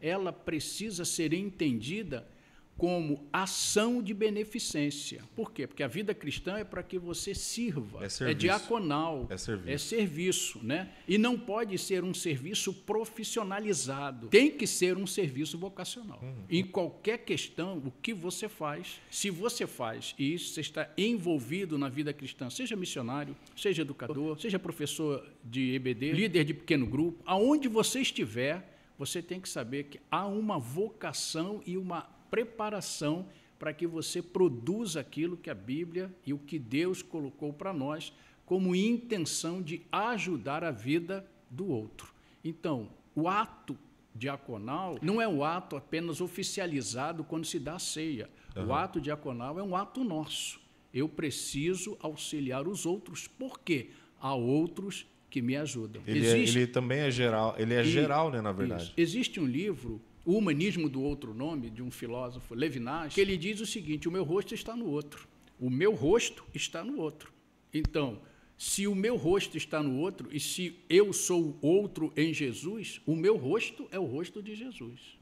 ela precisa ser entendida como ação de beneficência. Por quê? Porque a vida cristã é para que você sirva, é, é diaconal, é serviço. é serviço, né? E não pode ser um serviço profissionalizado. Tem que ser um serviço vocacional. Uhum. Em qualquer questão, o que você faz, se você faz e isso você está envolvido na vida cristã, seja missionário, seja educador, seja professor de EBD, líder de pequeno grupo, aonde você estiver, você tem que saber que há uma vocação e uma preparação para que você produza aquilo que a Bíblia e o que Deus colocou para nós como intenção de ajudar a vida do outro. Então, o ato diaconal não é o ato apenas oficializado quando se dá a ceia. Uhum. O ato diaconal é um ato nosso. Eu preciso auxiliar os outros, porque há outros que me ajudam. Ele, é- Existe... ele também é geral, ele é e, geral, né, na verdade. Isso. Existe um livro, O Humanismo do Outro Nome, de um filósofo, Levinas, que ele diz o seguinte: o meu rosto está no outro. O meu rosto está no outro. Então, se o meu rosto está no outro e se eu sou outro em Jesus, o meu rosto é o rosto de Jesus.